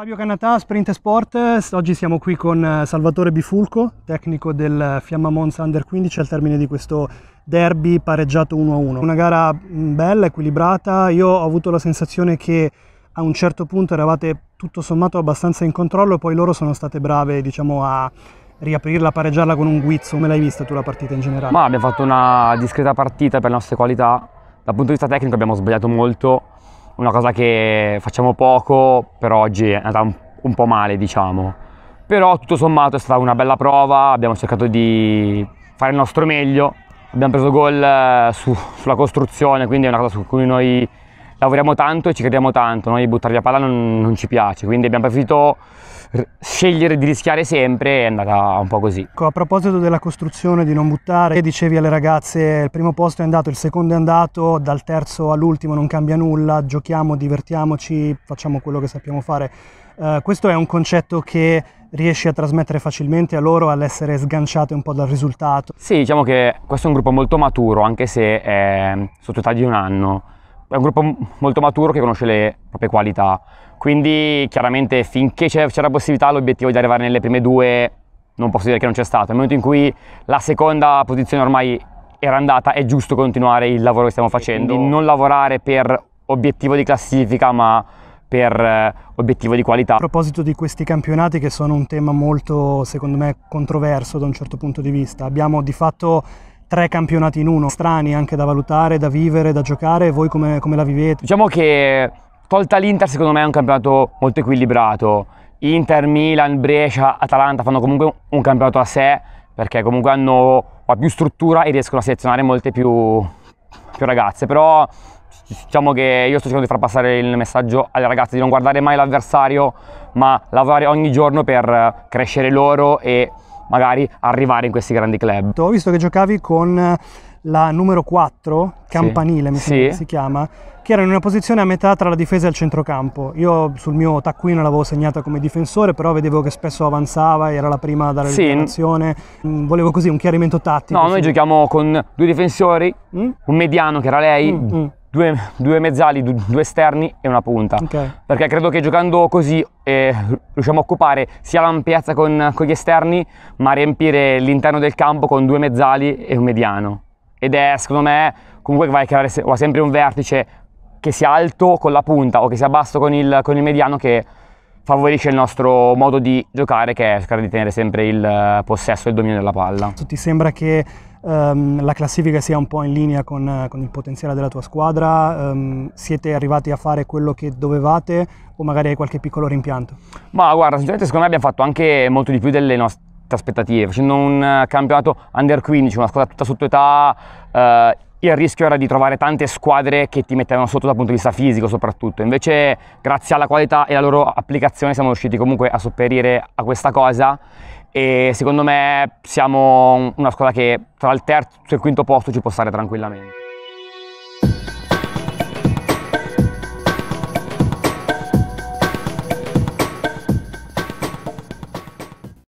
Fabio Canatà, Sprint Sport, oggi siamo qui con eh, Salvatore Bifulco, tecnico del Fiamma Monza Under 15 al termine di questo derby pareggiato 1-1. Una gara mm, bella, equilibrata, io ho avuto la sensazione che a un certo punto eravate tutto sommato abbastanza in controllo, poi loro sono state brave diciamo, a riaprirla, pareggiarla con un guizzo. Come l'hai vista tu la partita in generale? Ma abbiamo fatto una discreta partita per le nostre qualità, dal punto di vista tecnico abbiamo sbagliato molto, una cosa che facciamo poco, però oggi è andata un, un po' male, diciamo. Però tutto sommato è stata una bella prova, abbiamo cercato di fare il nostro meglio, abbiamo preso gol eh, su, sulla costruzione, quindi è una cosa su cui noi lavoriamo tanto e ci crediamo tanto, noi buttarvi a palla non, non, ci piace, quindi abbiamo preferito scegliere di rischiare sempre e è andata un po' così. Ecco, a proposito della costruzione di non buttare, dicevi alle ragazze il primo posto è andato, il secondo è andato, dal terzo all'ultimo non cambia nulla, giochiamo, divertiamoci, facciamo quello che sappiamo fare. Uh, questo è un concetto che riesci a trasmettere facilmente a loro all'essere sganciate un po' dal risultato? Sì, diciamo che questo è un gruppo molto maturo, anche se è sotto età di un anno è un gruppo molto maturo che conosce le proprie qualità, quindi chiaramente finché c'era possibilità l'obiettivo di arrivare nelle prime due non posso dire che non c'è stato, nel momento in cui la seconda posizione ormai era andata è giusto continuare il lavoro che stiamo facendo, quindi non lavorare per obiettivo di classifica ma per eh, obiettivo di qualità. A proposito di questi campionati che sono un tema molto secondo me controverso da un certo punto di vista, abbiamo di fatto tre campionati in uno, strani anche da valutare, da vivere, da giocare, voi come, come la vivete? Diciamo che tolta l'Inter secondo me è un campionato molto equilibrato, Inter, Milan, Brescia, Atalanta fanno comunque un campionato a sé perché comunque hanno più struttura e riescono a selezionare molte più, più ragazze, però diciamo che io sto cercando di far passare il messaggio alle ragazze di non guardare mai l'avversario ma lavorare ogni giorno per crescere loro e magari arrivare in questi grandi club. Ho visto che giocavi con la numero 4, Campanile sì. mi sembra sì. si chiama, che era in una posizione a metà tra la difesa e il centrocampo. Io sul mio taccuino l'avevo segnata come difensore, però vedevo che spesso avanzava, era la prima a dare sì. l'interazione. Mm, volevo così un chiarimento tattico. No, noi giochiamo con due difensori, mm? un mediano che era lei, mm, mm due, due mezzali, due, esterni e una punta. Okay. Perché credo che giocando così eh, riusciamo a occupare sia l'ampiezza con, con gli esterni, ma riempire l'interno del campo con due mezzali e un mediano. Ed è secondo me comunque vai a creare se- sempre un vertice che sia alto con la punta o che sia basso con il, con il mediano che favorisce il nostro modo di giocare che è cercare di tenere sempre il eh, possesso e il dominio della palla. Ti sembra che um, la classifica sia un po' in linea con, eh, con il potenziale della tua squadra? Um, siete arrivati a fare quello che dovevate o magari hai qualche piccolo rimpianto? Ma guarda, sinceramente secondo me abbiamo fatto anche molto di più delle nostre aspettative, facendo un eh, campionato under 15, una squadra tutta sotto età eh, il rischio era di trovare tante squadre che ti mettevano sotto dal punto di vista fisico soprattutto, invece grazie alla qualità e alla loro applicazione siamo riusciti comunque a sopperire a questa cosa e secondo me siamo una squadra che tra il terzo e il quinto posto ci può stare tranquillamente.